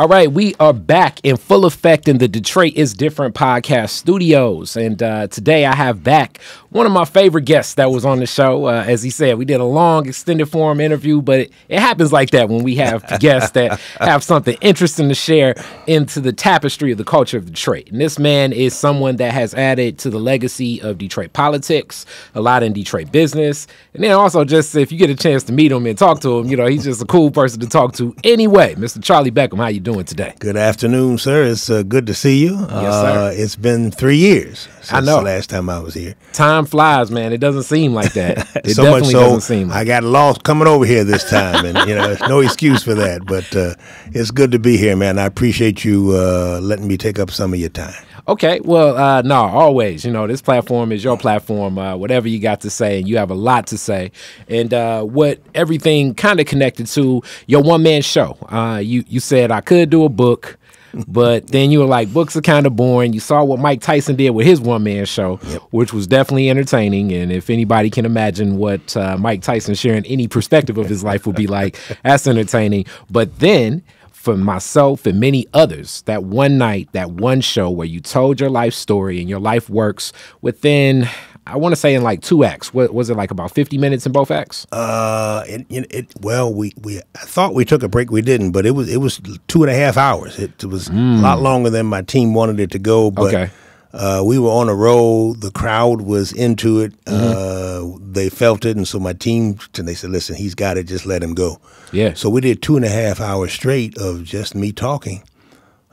All right, we are back in full effect in the Detroit is Different podcast studios. And uh, today I have back one of my favorite guests that was on the show. Uh, as he said, we did a long extended form interview, but it, it happens like that when we have guests that have something interesting to share into the tapestry of the culture of Detroit. And this man is someone that has added to the legacy of Detroit politics, a lot in Detroit business. And then also, just if you get a chance to meet him and talk to him, you know, he's just a cool person to talk to anyway. Mr. Charlie Beckham, how you doing? doing today? Good afternoon, sir. It's uh, good to see you. Yes, sir. Uh, it's been three years since I know. the last time I was here. Time flies, man. It doesn't seem like that. It so definitely much so, doesn't seem. Like I got lost coming over here this time, and you know, there's no excuse for that. But uh, it's good to be here, man. I appreciate you uh, letting me take up some of your time. Okay, well, uh, no, always. You know, this platform is your platform. Uh, whatever you got to say, and you have a lot to say, and uh, what everything kind of connected to your one man show. Uh, you you said I could do a book, but then you were like, books are kind of boring. You saw what Mike Tyson did with his one man show, yep. which was definitely entertaining. And if anybody can imagine what uh, Mike Tyson sharing any perspective of his life would be like, that's entertaining. But then for myself and many others, that one night, that one show where you told your life story and your life works within I want to say in like two acts. What was it like about fifty minutes in both acts? Uh, it, it, well, we we I thought we took a break. We didn't, but it was it was two and a half hours. It, it was mm. a lot longer than my team wanted it to go. But okay. Uh, we were on a roll. The crowd was into it. Mm-hmm. Uh, they felt it, and so my team and they said, "Listen, he's got it. Just let him go." Yeah. So we did two and a half hours straight of just me talking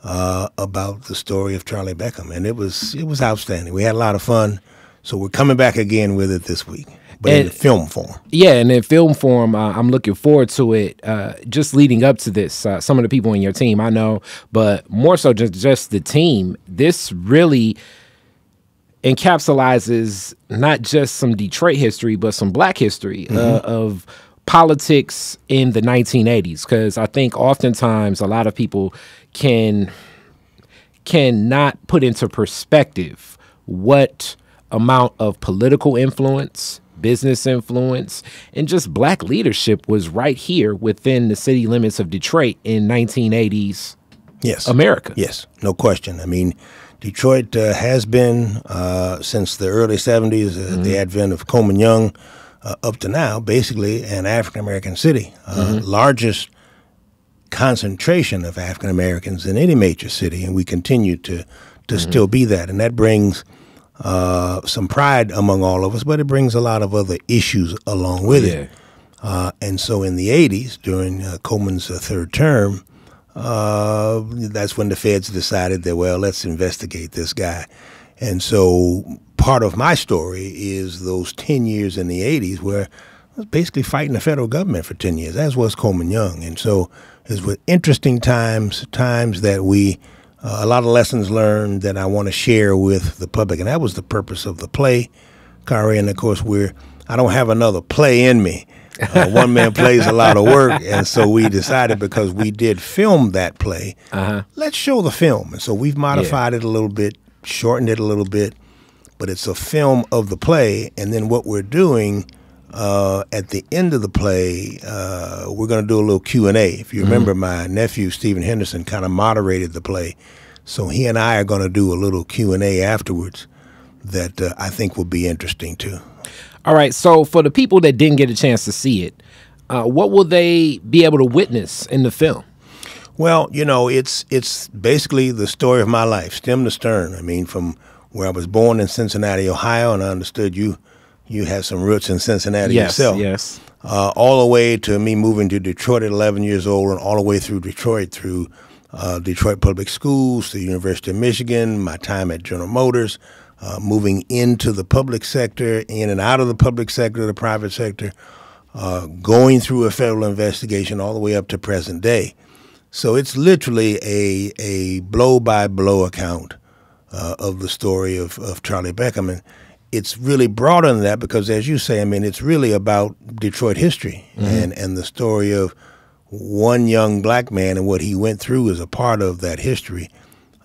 uh, about the story of Charlie Beckham, and it was it was outstanding. We had a lot of fun. So we're coming back again with it this week, but and, in film form. Yeah, and in film form, uh, I'm looking forward to it. Uh, just leading up to this, uh, some of the people in your team I know, but more so just just the team. This really encapsulates not just some Detroit history, but some Black history uh, mm-hmm. of politics in the 1980s because i think oftentimes a lot of people can cannot put into perspective what amount of political influence, business influence, and just black leadership was right here within the city limits of Detroit in 1980s yes. America. Yes, no question. I mean, Detroit uh, has been uh, since the early 70s, uh, mm-hmm. the advent of Coleman Young, uh, up to now, basically an African American city, uh, mm-hmm. largest concentration of African Americans in any major city, and we continue to to mm-hmm. still be that, and that brings uh, some pride among all of us, but it brings a lot of other issues along with yeah. it. Uh, and so in the 80s, during uh, Coleman's uh, third term, uh, that's when the feds decided that, well, let's investigate this guy. And so part of my story is those 10 years in the 80s where I was basically fighting the federal government for 10 years, as was Coleman Young. And so it was interesting times, times that we uh, a lot of lessons learned that I want to share with the public. And that was the purpose of the play, Kyrie. And of course, we're I don't have another play in me. Uh, one man plays a lot of work, and so we decided because we did film that play, uh-huh. let's show the film. And so we've modified yeah. it a little bit, shortened it a little bit, but it's a film of the play. And then what we're doing uh, at the end of the play, uh, we're going to do a little Q and A. If you mm-hmm. remember, mm-hmm. my nephew Stephen Henderson kind of moderated the play, so he and I are going to do a little Q and A afterwards that uh, I think will be interesting too. All right. So for the people that didn't get a chance to see it, uh, what will they be able to witness in the film? Well, you know, it's it's basically the story of my life, stem to stern. I mean, from where I was born in Cincinnati, Ohio, and I understood you you have some roots in Cincinnati yes, yourself. Yes. Uh, all the way to me moving to Detroit at 11 years old, and all the way through Detroit through uh, Detroit Public Schools, the University of Michigan, my time at General Motors, uh, moving into the public sector, in and out of the public sector, the private sector, uh, going through a federal investigation all the way up to present day. So it's literally a a blow by blow account uh, of the story of, of Charlie Beckerman it's really broader than that because, as you say, I mean, it's really about Detroit history mm -hmm. and, and the story of one young black man and what he went through is a part of that history.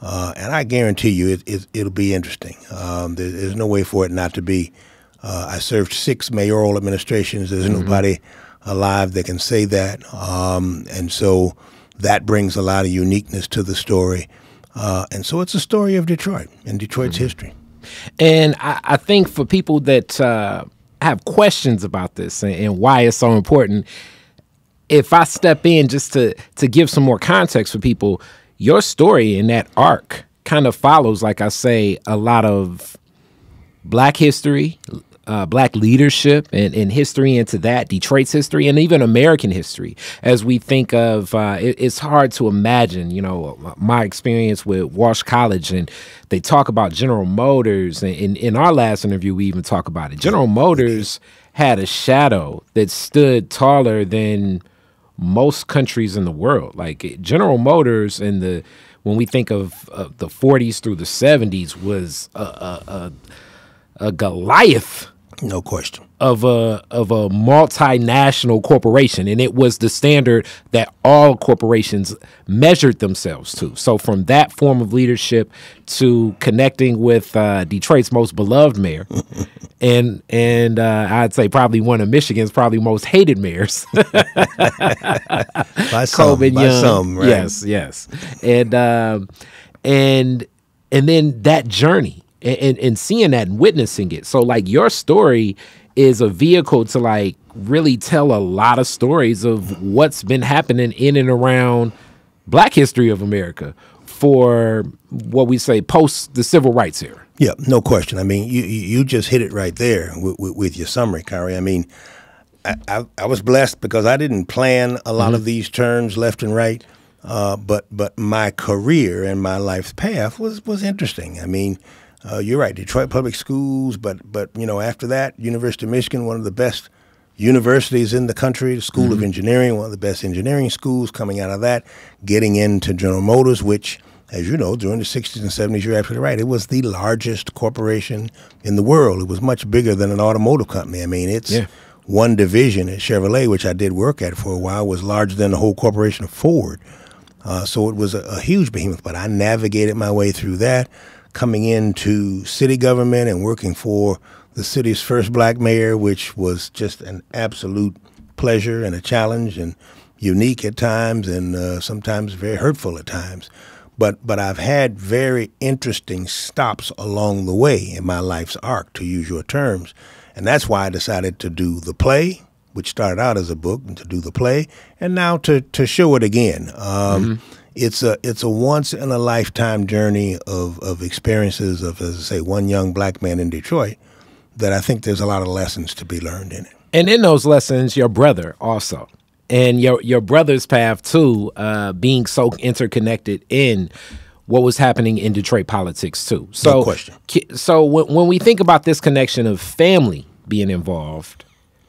Uh, and I guarantee you, it, will it, be interesting. Um, there, there's no way for it not to be. Uh, I served six mayoral administrations. There's mm -hmm. nobody alive that can say that. Um, and so that brings a lot of uniqueness to the story. Uh, and so it's a story of Detroit and Detroit's mm -hmm. history. And I, I think for people that uh, have questions about this and, and why it's so important, if I step in just to to give some more context for people, your story in that arc kind of follows, like I say, a lot of Black history, uh, black leadership and, and, history into that, Detroit's history, and even American history. As we think of, uh, it, it's hard to imagine, you know, my experience with Wash College, and they talk about General Motors. And in, in our last interview, we even talk about it. General Motors had a shadow that stood taller than most countries in the world. Like General Motors and the when we think of uh, the 40s through the 70s was a, a, a, a Goliath no question. Of a of a multinational corporation. And it was the standard that all corporations measured themselves to. So from that form of leadership to connecting with uh, Detroit's most beloved mayor and and uh, I'd say probably one of Michigan's probably most hated mayors. by some, by Young. some, right? Yes, yes. And um, and and then that journey and, and, and seeing that and witnessing it. So like your story is a vehicle to like really tell a lot of stories of what's been happening in and around black history of America for what we say post the civil rights era. Yeah, no question. I mean, you you just hit it right there with, with, with your summary, Kyrie. I mean, I, I, I, was blessed because I didn't plan a lot mm -hmm. of these turns left and right, uh, but but my career and my life's path was was interesting. I mean, uh, you're right, Detroit Public Schools, but but you know after that, University of Michigan, one of the best universities in the country, the School mm-hmm. of Engineering, one of the best engineering schools. Coming out of that, getting into General Motors, which, as you know, during the 60s and 70s, you're absolutely right, it was the largest corporation in the world. It was much bigger than an automotive company. I mean, it's yeah. one division at Chevrolet, which I did work at for a while, was larger than the whole corporation of Ford. Uh, so it was a, a huge behemoth, but I navigated my way through that coming into city government and working for the city's first black mayor, which was just an absolute pleasure and a challenge and unique at times and uh, sometimes very hurtful at times. But, but I've had very interesting stops along the way in my life's arc, to use your terms. And that's why I decided to do the play, which started out as a book, and to do the play, and now to, to show it again. Um, mm -hmm it's a it's a once in a lifetime journey of of experiences of as I say one young black man in Detroit that I think there's a lot of lessons to be learned in it. And in those lessons, your brother also, and your your brother's path too, uh, being so interconnected in what was happening in Detroit politics too. So no question. So when when we think about this connection of family being involved,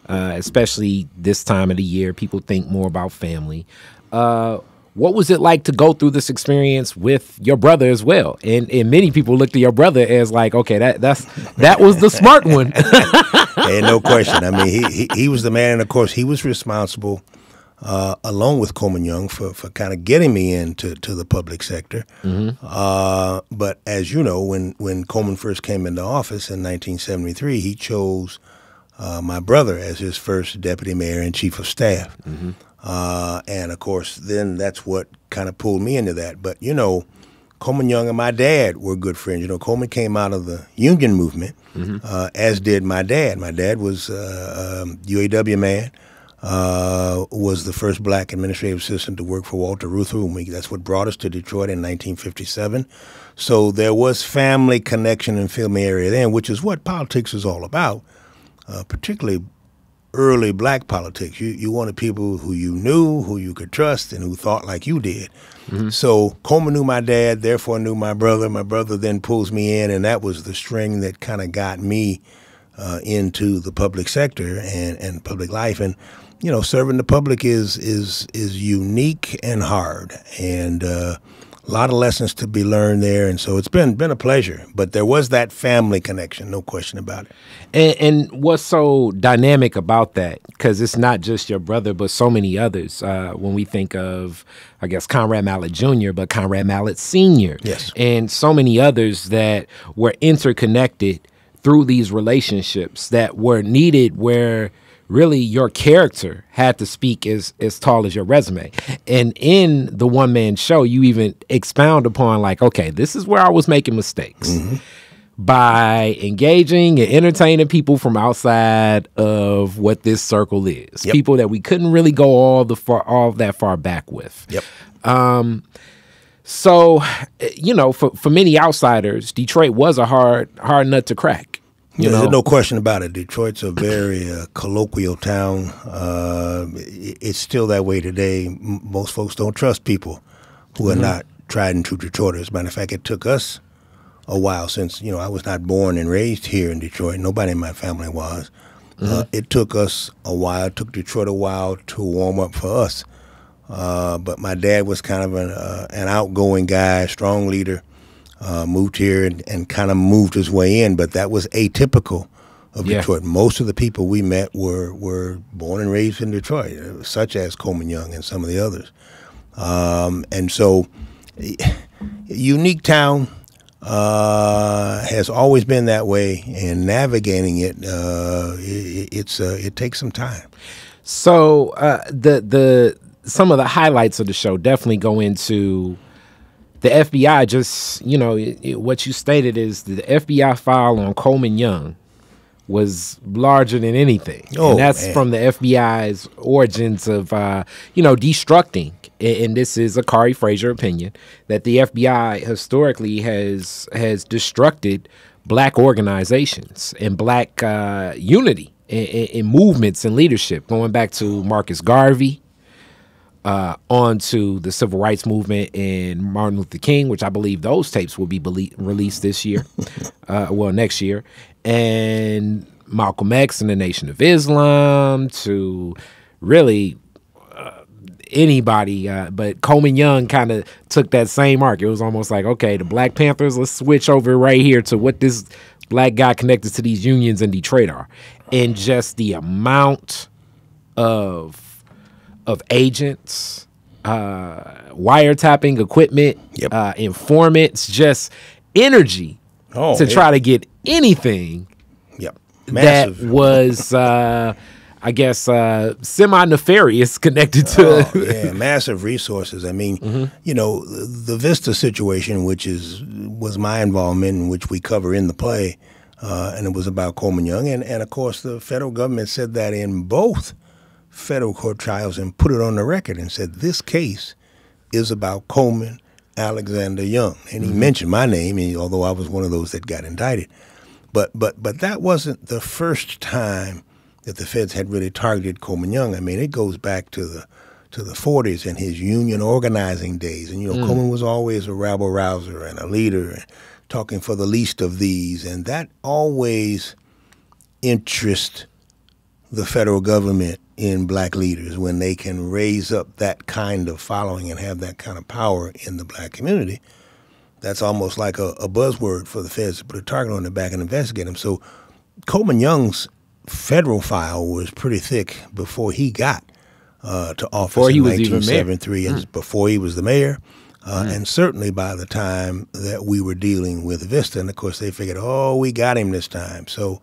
uh, especially this time of the year, people think more about family. Uh, what was it like to go through this experience with your brother as well? And and many people looked at your brother as like, okay, that that's that was the smart one. And no question. I mean, he, he, he was the man, and of course, he was responsible, uh, along with Coleman Young, for for kind of getting me into to the public sector. Mm-hmm. Uh, but as you know, when when Coleman first came into office in 1973, he chose. Uh, my brother as his first deputy mayor and chief of staff. Mm-hmm. Uh, and of course, then that's what kind of pulled me into that. But you know, Coleman Young and my dad were good friends. You know, Coleman came out of the union movement, mm-hmm. uh, as did my dad. My dad was uh, um, UAW man. Uh, was the first black administrative assistant to work for Walter Reuther. We, that's what brought us to Detroit in 1957. So there was family connection in film area then, which is what politics is all about, uh, particularly early black politics. You you wanted people who you knew, who you could trust, and who thought like you did. Mm-hmm. So Coleman knew my dad, therefore knew my brother. My brother then pulls me in, and that was the string that kind of got me uh, into the public sector and and public life. And you know, serving the public is is is unique and hard, and uh, a lot of lessons to be learned there, and so it's been been a pleasure. But there was that family connection, no question about it. And, and what's so dynamic about that? Because it's not just your brother, but so many others. Uh, when we think of, I guess Conrad Mallet Jr., but Conrad Mallet Sr. Yes, and so many others that were interconnected through these relationships that were needed where really your character had to speak as as tall as your resume. And in the one man show, you even expound upon like, okay, this is where I was making mistakes. Mm-hmm. By engaging and entertaining people from outside of what this circle is, yep. people that we couldn't really go all the far, all that far back with. Yep. Um, so, you know, for, for many outsiders, Detroit was a hard hard nut to crack. You know? There's no question about it. Detroit's a very uh, colloquial town. Uh, it's still that way today. most folks don't trust people who are mm -hmm. not tried and true Detroiters. Matter of fact, it took us a while since you know I was not born and raised here in Detroit. Nobody in my family was. Mm -hmm. uh, mm-hmm. it took us a while. It took Detroit a while to warm up for us. Uh, but my dad was kind of an, uh, an outgoing guy, strong leader uh, moved here and, and kind of moved his way in, but that was atypical of yeah. Detroit. Most of the people we met were were born and raised in Detroit, uh, such as Coleman Young and some of the others. Um, and so, unique town uh, has always been that way, and navigating it, uh, it it's uh, it takes some time. So uh, the the some of the highlights of the show definitely go into the FBI just, you know, it, it, what you stated is the FBI file on Coleman Young was larger than anything. Oh, and that's man. from the FBI's origins of, uh, you know, destructing. And this is a Kari Fraser opinion that the FBI historically has has destructed black organizations and black uh, unity in, in, in, movements and leadership, going back to Marcus Garvey, uh, onto the civil rights movement and Martin Luther King, which I believe those tapes will be released this year, uh, well, next year, and Malcolm X and the Nation of Islam to really uh, anybody, uh, but Coleman Young kind of took that same arc. It was almost like, okay, the Black Panthers, let's switch over right here to what this black guy connected to these unions in Detroit are. And just the amount of of agents, uh, wiretapping equipment, yep. uh, informants, just energy oh, to yeah. try to get anything yep. that was, uh, I guess, uh, semi nefarious connected to. Oh, yeah, massive resources. I mean, mm-hmm. you know, the Vista situation, which is was my involvement, in which we cover in the play, uh, and it was about Coleman Young, and, and of course the federal government said that in both federal court trials and put it on the record and said this case is about Coleman Alexander Young. And he mm -hmm. mentioned my name, and although I was one of those that got indicted. But but but that wasn't the first time that the feds had really targeted Coleman Young. I mean, it goes back to the to the 40s and his union organizing days. And you know, mm. Coleman was always a rabble rouser and a leader, and talking for the least of these, and that always interests the federal government in black leaders when they can raise up that kind of following and have that kind of power in the black community. That's almost like a, a buzzword for the feds to put a target on their back and investigate them. So Coleman Young's federal file was pretty thick before he got uh, to office before in 1973 and mm. before he was the mayor. Uh, mm. And certainly by the time that we were dealing with Vista, and of course they figured, oh, we got him this time. So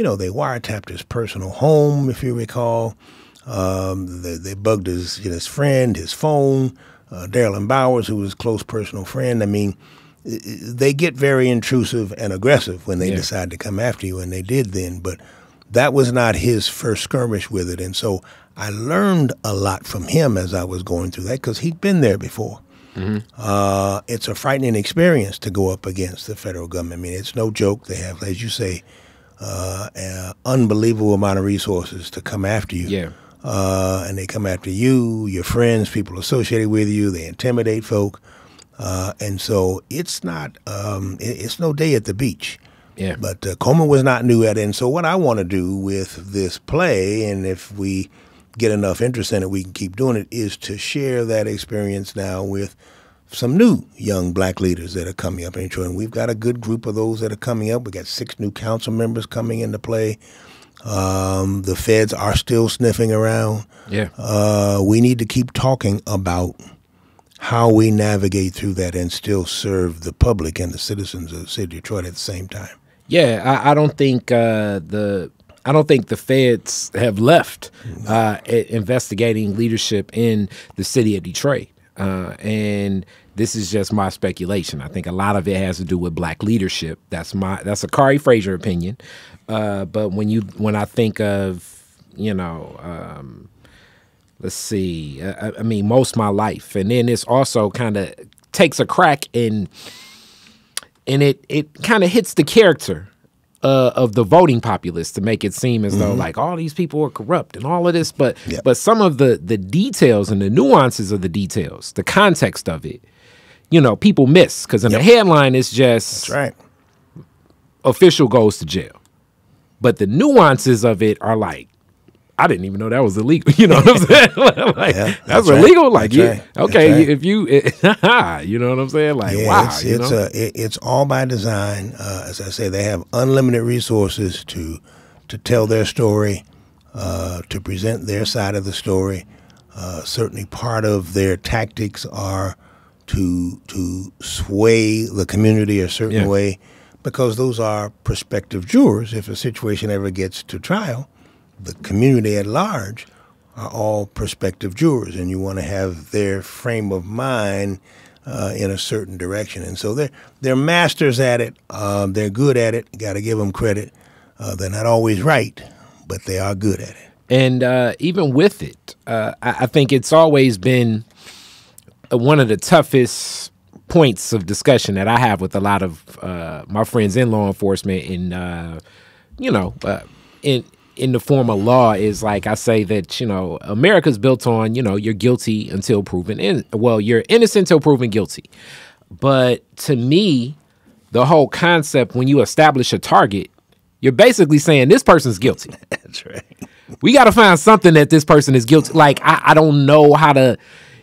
you know, they wiretapped his personal home, if you recall. Um, they, they, bugged his, you know, his friend, his phone, uh, Darylin Bowers, who was close personal friend. I mean, they get very intrusive and aggressive when they yeah. decide to come after you, and they did then. But that was not his first skirmish with it. And so I learned a lot from him as I was going through that because he'd been there before. Mm-hmm. Uh, it's a frightening experience to go up against the federal government. I mean, it's no joke. They have, as you say, uh, an unbelievable amount of resources to come after you. Yeah. Uh, and they come after you, your friends, people associated with you. They intimidate folk, uh, and so it's not um, it's no day at the beach. Yeah. But uh, Coleman was not new at it, and so what I want to do with this play, and if we get enough interest in it, we can keep doing it, is to share that experience now with some new young black leaders that are coming up in Detroit. And we've got a good group of those that are coming up. We got six new council members coming into play. Um, the feds are still sniffing around. Yeah. Uh, we need to keep talking about how we navigate through that and still serve the public and the citizens of the city of Detroit at the same time. Yeah, I, I don't think uh, the I don't think the feds have left uh, investigating leadership in the city of Detroit. Uh, and this is just my speculation. I think a lot of it has to do with black leadership. That's my that's a Kari Fraser opinion. Uh, but when you when I think of you know. Um, let's see I, I, mean most my life and then it's also kind of takes a crack in and it it kind of hits the character uh, of the voting populace to make it seem as mm -hmm. though mm-hmm. like all these people are corrupt and all of this but but some of the the details and the nuances of the details the context of it you know people miss because in yep. the headline it's just That's right. Official goes to jail, but the nuances of it are like I didn't even know that was illegal. You know what I'm saying? like, yeah, that's, that's right. illegal. Like, that's yeah, okay, right. if you, it, you know what I'm saying? Like, yeah, wow, it's, it's, a, uh, it, it's, all by design. Uh, as I say, they have unlimited resources to to tell their story, uh, to present their side of the story. Uh, certainly, part of their tactics are to to sway the community a certain yeah. way because those are prospective jurors. If a situation ever gets to trial, the community at large are all prospective jurors, and you want to have their frame of mind uh, in a certain direction. And so they're they're masters at it. Uh, they're good at it. Got to give them credit. Uh, they're not always right, but they are good at it. And uh, even with it, uh, I, I think it's always been one of the toughest points of discussion that I have with a lot of uh, my friends in law enforcement and uh, you know uh, in in the form of law is like I say that you know America's built on you know you're guilty until proven in well you're innocent until proven guilty, but to me the whole concept when you establish a target you're basically saying this person's guilty. That's right. We got to find something that this person is guilty. Like I, I don't know how to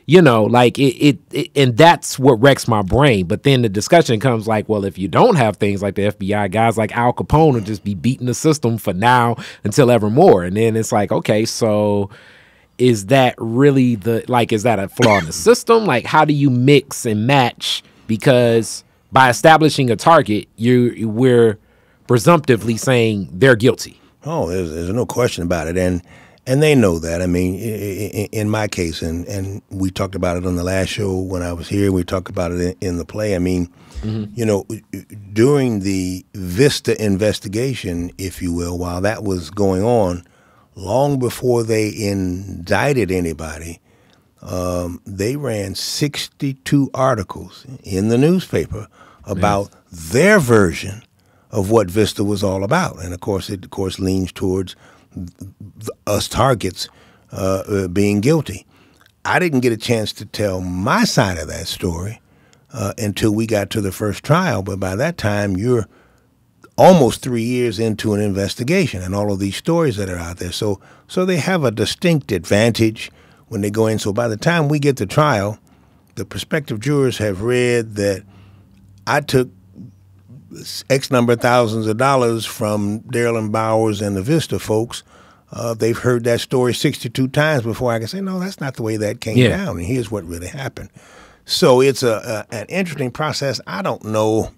you know, like it, it, it, and that's what wrecks my brain. But then the discussion comes like, well, if you don't have things like the FBI, guys like Al Capone will just be beating the system for now until evermore. And then it's like, okay, so is that really the like is that a flaw in the system? Like, how do you mix and match? Because by establishing a target, you we're presumptively saying they're guilty. Oh, there's, there's no question about it, and and they know that. I mean, in my case, and and we talked about it on the last show when I was here. We talked about it in, the play. I mean, mm-hmm. you know, uh, during the Vista investigation, if you will, while that was going on, long before they indicted anybody, um, they ran sixty-two articles in the newspaper about yes. their version of what Vista was all about, and of course, it of course leans towards us targets uh, uh, being guilty. I didn't get a chance to tell my side of that story uh, until we got to the first trial, but by that time, you're almost three years into an investigation and all of these stories that are out there. So, so they have a distinct advantage when they go in. So by the time we get to trial, the prospective jurors have read that I took X number of thousands of dollars from Daryl and Bowers and the Vista folks. Uh, they've heard that story 62 times before I can say, no, that's not the way that came yeah. down. And here's what really happened. So it's a, a, an interesting process. I don't know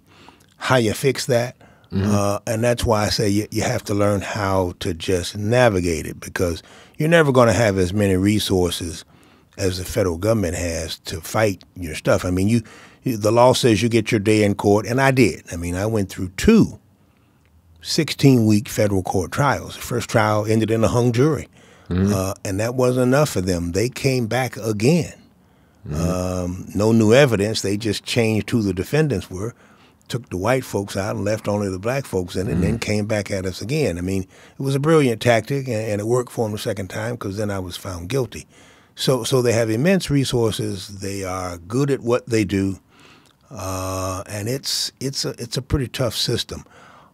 how you fix that. Mm -hmm. uh, and that's why I say you, you, have to learn how to just navigate it because you're never going to have as many resources as the federal government has to fight your stuff. I mean, you the law says you get your day in court, and I did. I mean, I went through two 16 week federal court trials. The first trial ended in a hung jury, mm-hmm. uh, and that wasn't enough for them. They came back again. Mm-hmm. Um, no new evidence. They just changed who the defendants were, took the white folks out, and left only the black folks in, mm-hmm. and then mm-hmm. came back at us again. I mean, it was a brilliant tactic, and, and it worked for them the second time because then I was found guilty. So, so they have immense resources. They are good at what they do uh, and it's it's a it's a pretty tough system.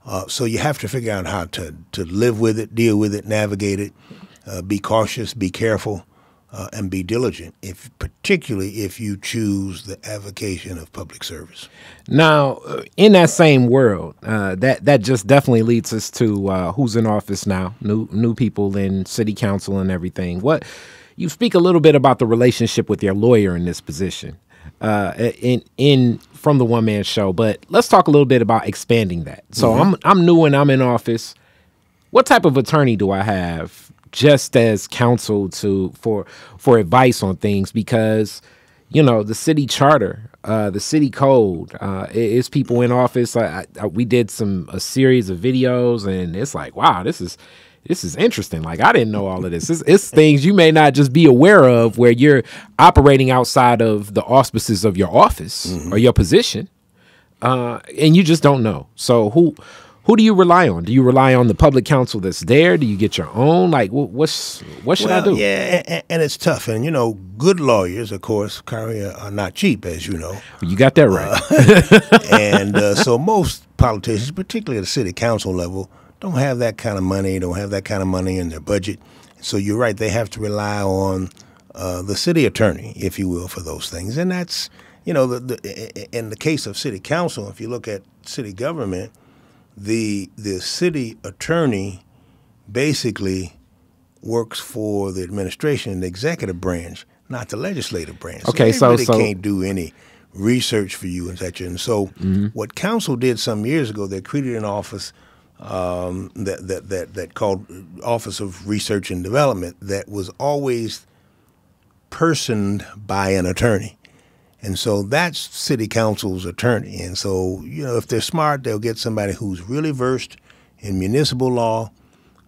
Uh, so you have to figure out how to to live with it, deal with it, navigate it, uh, be cautious, be careful, uh, and be diligent. If particularly if you choose the avocation of public service. Now, uh, in that same world, uh, that that just definitely leads us to who's in office now, new new people in city council and everything. What you speak a little bit about the relationship with your lawyer in this position uh, in in from the one man show. But let's talk a little bit about expanding that. So mm-hmm. I'm I'm new and I'm in office. What type of attorney do I have just as counsel to for for advice on things? Because you know the city charter, uh, the city code, uh, it, it's people in office. I, I, we did some a series of videos, and it's like wow, this is this is interesting. Like I didn't know all of this. It's, it's, things you may not just be aware of where you're operating outside of the auspices of your office mm-hmm. or your position, uh, and you just don't know. So who who do you rely on? Do you rely on the public counsel that's there? Do you get your own? Like what's what should well, I do? Yeah, and, and, it's tough. And you know, good lawyers, of course, currently are not cheap, as you know. You got that uh, right. Uh, and uh, so most politicians, particularly at the city council level don't have that kind of money, don't have that kind of money in their budget. So you're right; they have to rely on uh, the city attorney, if you will, for those things. And that's you know, the, the, in the case of city council, if you look at city government, the the city attorney basically works for the administration, the executive branch, not the legislative branch. Okay, so they so, really so. can't do any research for you and such. And so, mm-hmm. what council did some years ago, they created an office um, that, that, that, that called Office of Research and Development that was always personed by an attorney. And so that's city council's attorney. And so, you know, if they're smart, they'll get somebody who's really versed in municipal law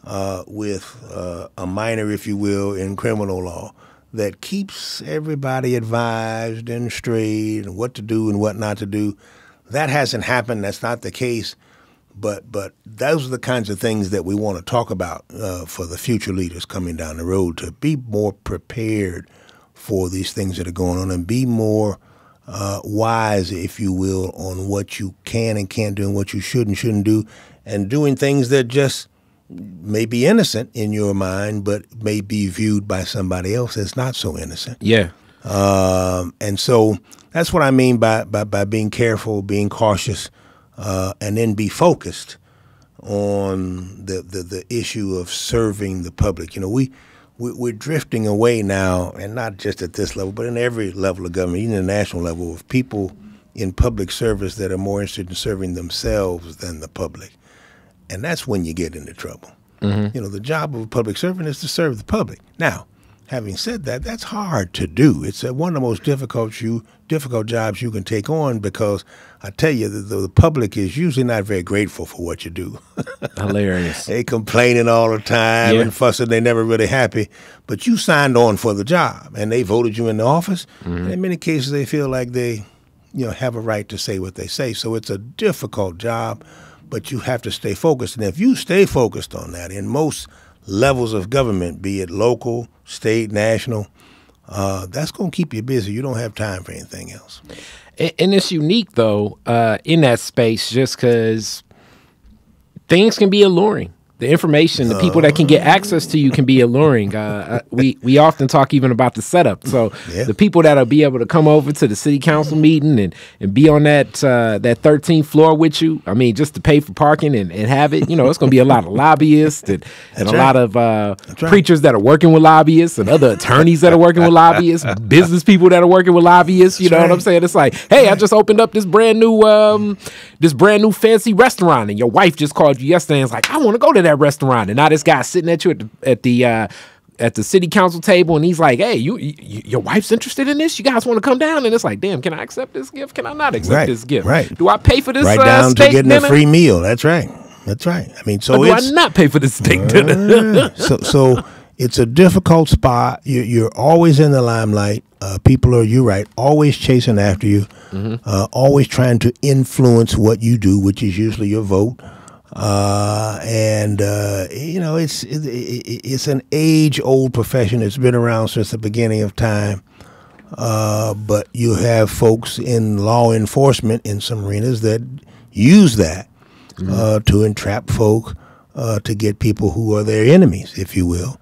uh, with uh, a minor, if you will, in criminal law that keeps everybody advised and straight and what to do and what not to do. That hasn't happened. That's not the case but but those are the kinds of things that we want to talk about uh, for the future leaders coming down the road to be more prepared for these things that are going on and be more uh, wise, if you will, on what you can and can't do and what you should and shouldn't do, and doing things that just may be innocent in your mind, but may be viewed by somebody else as not so innocent. Yeah. Um, and so that's what I mean by, by by being careful, being cautious uh, and then be focused on the, the, the issue of serving the public. You know, we, we are drifting away now, and not just at this level, but in every level of government, even the national level, of people in public service that are more interested in serving themselves than the public, and that's when you get into trouble. Mm -hmm. You know, the job of a public servant is to serve the public. Now, Having said that, that's hard to do. It's one of the most difficult you difficult jobs you can take on because I tell you, the, the public is usually not very grateful for what you do. Hilarious. they complaining all the time yeah. and fussing. They never really happy. But you signed on for the job, and they voted you in the office. Mm -hmm. In many cases, they feel like they, you know, have a right to say what they say. So it's a difficult job, but you have to stay focused. And if you stay focused on that, in most levels of government, be it local, state, national, uh, that's going to keep you busy. You don't have time for anything else. And, and it's unique, though, uh, in that space just because things can be alluring the information, the people that can get access to you can be alluring. Uh, we we often talk even about the setup. So yeah. the people that'll be able to come over to the city council meeting and, and be on that uh, that 13th floor with you. I mean, just to pay for parking and, and have it. You know, it's going to be a lot of lobbyists and, and a right. lot of uh, right. preachers that are working with lobbyists and other attorneys that are working with lobbyists, business people that are working with lobbyists. You know right. what I'm saying? It's like, hey, I just opened up this brand new um, this brand new fancy restaurant, and your wife just called you yesterday and was like, I want to go to that that restaurant, and now this guy sitting at you at the at the uh, at the city council table, and he's like, "Hey, you, you your wife's interested in this. You guys want to come down?" And it's like, "Damn, can I accept this gift? Can I not accept right, this gift? Right? Do I pay for this? Right uh, down to getting dinner? a free meal. That's right. That's right. I mean, so do I not pay for this steak uh, dinner? so, so it's a difficult spot. You're, you're always in the limelight. Uh, people are, you right, always chasing after you, mm-hmm. uh, always trying to influence what you do, which is usually your vote. Uh, and uh, you know it's it, it, it's an age old profession. It's been around since the beginning of time. Uh, but you have folks in law enforcement in some arenas that use that mm-hmm. Uh, to entrap folk uh, to get people who are their enemies, if you will.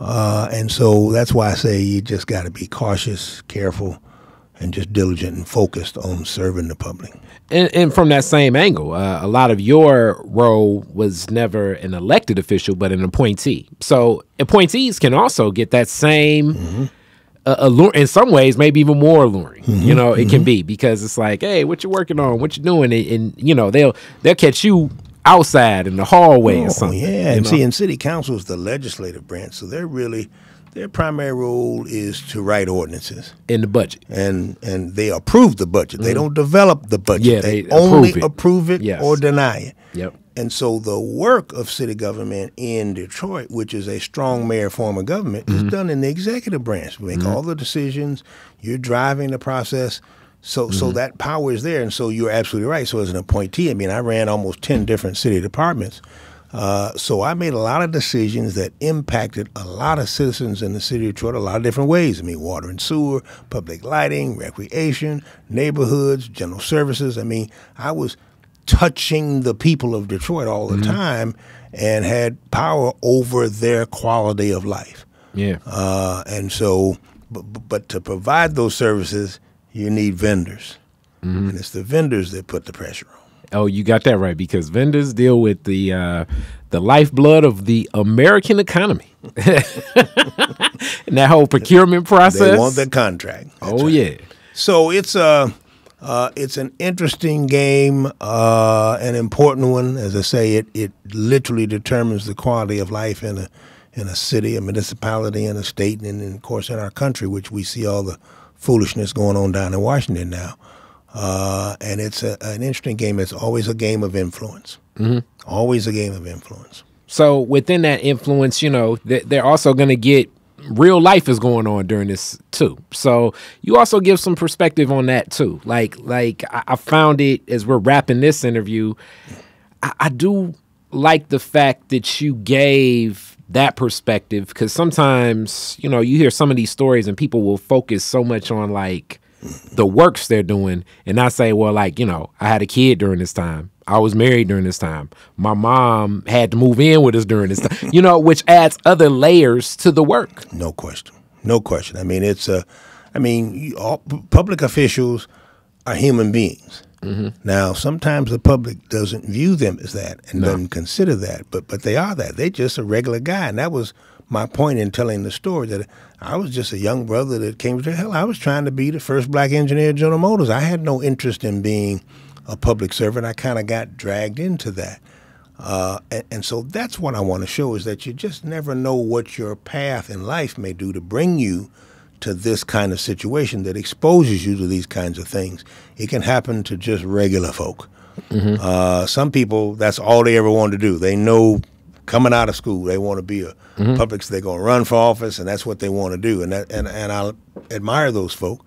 Uh, and so that's why I say you just got to be cautious, careful, and just diligent and focused on serving the public. And, and from that same angle, uh, a lot of your role was never an elected official, but an appointee. So appointees can also get that same. Mm-hmm. Uh, allure in some ways maybe even more alluring mm-hmm, you know it mm-hmm. can be because it's like hey what you working on what you doing and, and you know they'll they'll catch you outside in the hallway oh, or something yeah and know? see in city council is the legislative branch so they're really their primary role is to write ordinances in the budget, and and they approve the budget. Mm-hmm. They don't develop the budget. Yeah, they, they only approve it, approve it yes. or deny it. Yep. And so the work of city government in Detroit, which is a strong mayor form of government, mm-hmm. is done in the executive branch. We make mm-hmm. all the decisions. You're driving the process. So mm-hmm. so that power is there, and so you're absolutely right. So as an appointee, I mean, I ran almost ten different city departments, uh, so I made a lot of decisions that impacted a lot of citizens in the city of Detroit a lot of different ways. I mean, water and sewer, public lighting, recreation, neighborhoods, general services. I mean, I was touching the people of Detroit all the mm-hmm. time and had power over their quality of life. Yeah. Uh, and so, but, but to provide those services, you need vendors. Mm-hmm. And it's the vendors that put the pressure on. Oh, you got that right because vendors deal with the uh, the lifeblood of the American economy. and that whole procurement process. They want the contract. That's oh right. yeah. So it's a uh, it's an interesting game, uh, an important one. As I say, it it literally determines the quality of life in a in a city, a municipality, in a state, and, and of course in our country, which we see all the foolishness going on down in Washington now. Uh, and it's a, an interesting game. It's always a game of influence. Mm-hmm. Always a game of influence. So within that influence, you know, they're also going to get real life is going on during this too. So you also give some perspective on that too. Like, like I found it as we're wrapping this interview. I, I do like the fact that you gave that perspective because sometimes you know you hear some of these stories and people will focus so much on like the works they're doing and I say, well, like, you know, I had a kid during this time. I was married during this time. My mom had to move in with us during this time. You know, which adds other layers to the work. No question. No question. I mean, it's a I mean, all public officials are human beings. Mm-hmm. Now, sometimes the public doesn't view them as that and no. doesn't consider that, but but they are that. They're just a regular guy, and that was my point in telling the story that I was just a young brother that came to hell. I was trying to be the first black engineer at General Motors. I had no interest in being a public servant. I kind of got dragged into that. Uh, and, and, so that's what I want to show is that you just never know what your path in life may do to bring you to this kind of situation that exposes you to these kinds of things. It can happen to just regular folk. Mm -hmm. uh, some people, that's all they ever want to do. They know coming out of school. They want to be a mm-hmm. public. So they're going to run for office, and that's what they want to do. And that, and and I admire those folk.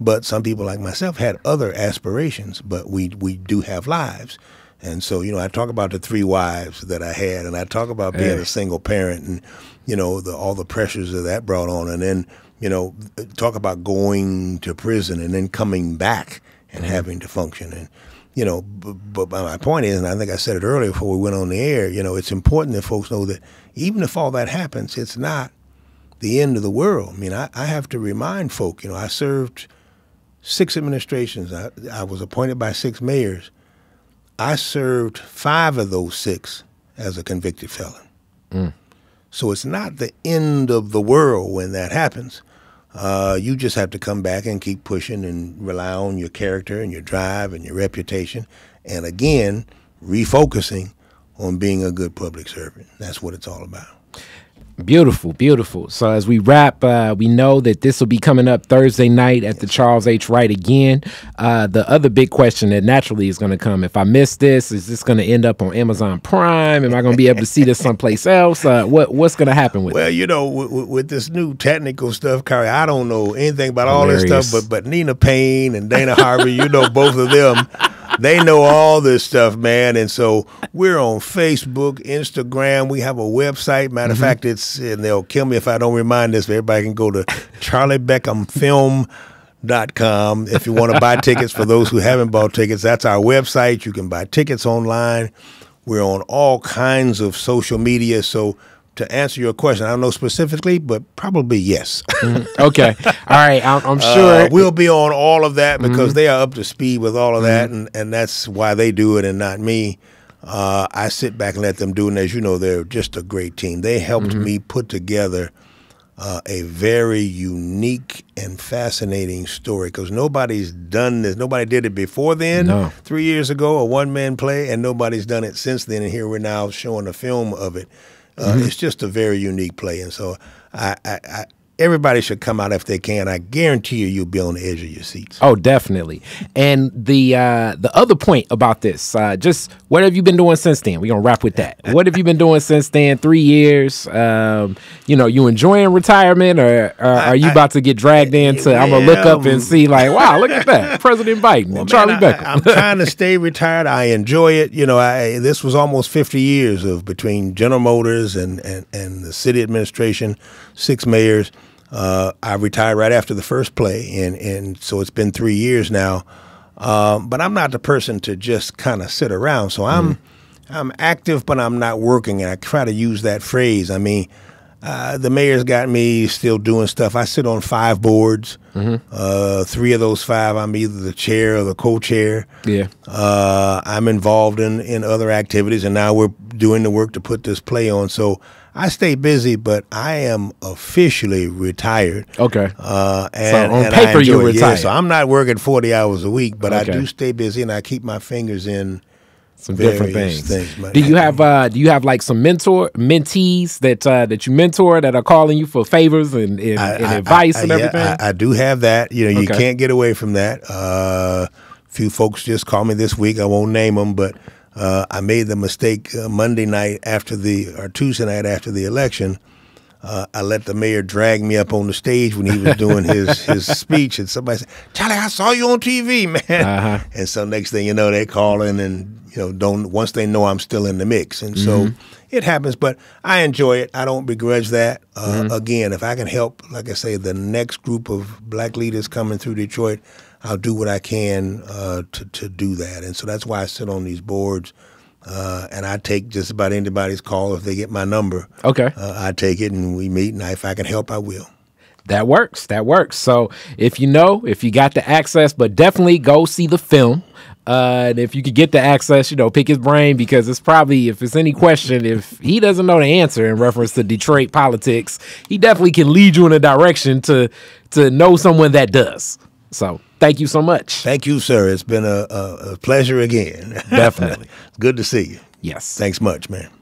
But some people like myself had other aspirations. But we we do have lives. And so, you know, I talk about the three wives that I had, and I talk about being hey. a single parent, and you know, the, all the pressures that that brought on, and then you know, talk about going to prison and then coming back and mm-hmm. having to function, and you know, but, but my point is, and I think I said it earlier before we went on the air, you know, it's important that folks know that even if all that happens, it's not the end of the world. I mean, I, I have to remind folk, you know, I served six administrations, I, I was appointed by six mayors. I served five of those six as a convicted felon. Mm. So it's not the end of the world when that happens. Uh, you just have to come back and keep pushing and rely on your character and your drive and your reputation. And again, refocusing on being a good public servant. That's what it's all about. Beautiful, beautiful. So as we wrap, uh, we know that this will be coming up Thursday night at the Charles H. Wright again. Uh, the other big question that naturally is going to come: if I miss this, is this going to end up on Amazon Prime? Am I going to be able to see this someplace else? Uh, what what's going to happen with? Well, it? you know, with, with, this new technical stuff, Carrie, I don't know anything about Hilarious. all this stuff, but but Nina Payne and Dana Harvey, you know, both of them they know all this stuff, man. And so we're on Facebook, Instagram. We have a website. Matter of mm -hmm. fact, it's and they'll kill me if I don't remind this. But everybody can go to Charlie Beckham Film. Dot com. If you want to buy tickets for those who haven't bought tickets, that's our website. You can buy tickets online. We're on all kinds of social media. So to answer your question, I don't know specifically, but probably yes. mm-hmm. Okay. All right. I'm, I'm uh, sure. Uh, we'll be on all of that because mm-hmm. they are up to speed with all of that, mm-hmm. and, and that's why they do it and not me. Uh, I sit back and let them do it. And as you know, they're just a great team. They helped mm-hmm. me put together uh, a very unique and fascinating story because nobody's done this. Nobody did it before then, no. three years ago, a one man play, and nobody's done it since then. And here we're now showing a film of it. Uh, mm-hmm. It's just a very unique play, and so I, I, I everybody should come out if they can. I guarantee you, you'll be on the edge of your seats. Oh, definitely. And the uh, the other point about this, uh, just what have you been doing since then? We're gonna wrap with that. what have you been doing since then? Three years. Um, you know, you enjoying retirement, or, or I, are you I, about to get dragged I, into? Yeah, I'm gonna look up um, and see, like, wow, look at that, President Biden, well, Charlie man, Beckham. I, am trying to stay retired. I enjoy it. You know, this was almost 50 years of between General Motors and and, and the city administration, six mayors. Uh, I retired right after the first play, and, and so it's been three years now. Um, but I'm not the person to just kind of sit around. So I'm mm. I'm active, but I'm not working, and I try to use that phrase. I mean, uh, the mayor's got me still doing stuff. I sit on five boards. Mm -hmm. uh, three of those five, I'm either the chair or the co-chair. Yeah, uh, I'm involved in in other activities, and now we're doing the work to put this play on. So I stay busy, but I am officially retired. Okay. Uh, and, so on and paper, you're retired. Yeah, so I'm not working 40 hours a week, but okay. I do stay busy and I keep my fingers in some different things. things do you have uh, do you have like some mentor mentees that uh, that you mentor that are calling you for favors and, and, I, and I, advice I, and everything? I, do have that. You know, you can't get away from that. A uh, few folks just call me this week. I won't name them, but uh, I made the mistake uh, Monday night after the, or Tuesday night after the election. Uh, I let the mayor drag me up on the stage when he was doing his, his speech, and somebody said, "Charlie, I saw you on TV, man." Uh-huh. And so next thing you know, they call in and you know don't once they know I'm still in the mix, and mm-hmm. so it happens. But I enjoy it. I don't begrudge that. Uh, mm-hmm. Again, if I can help, like I say, the next group of black leaders coming through Detroit, I'll do what I can uh, to to do that. And so that's why I sit on these boards. Uh, and I take just about anybody's call if they get my number. Okay, uh, I take it, and we meet. And if I can help, I will. That works. That works. So if you know, if you got the access, but definitely go see the film. Uh, and if you could get the access, you know, pick his brain because it's probably if it's any question, if he doesn't know the answer in reference to Detroit politics, he definitely can lead you in a direction to to know someone that does. So thank you so much. Thank you, sir. It's been a, a pleasure again. Definitely. Good to see you. Yes. Thanks much, man.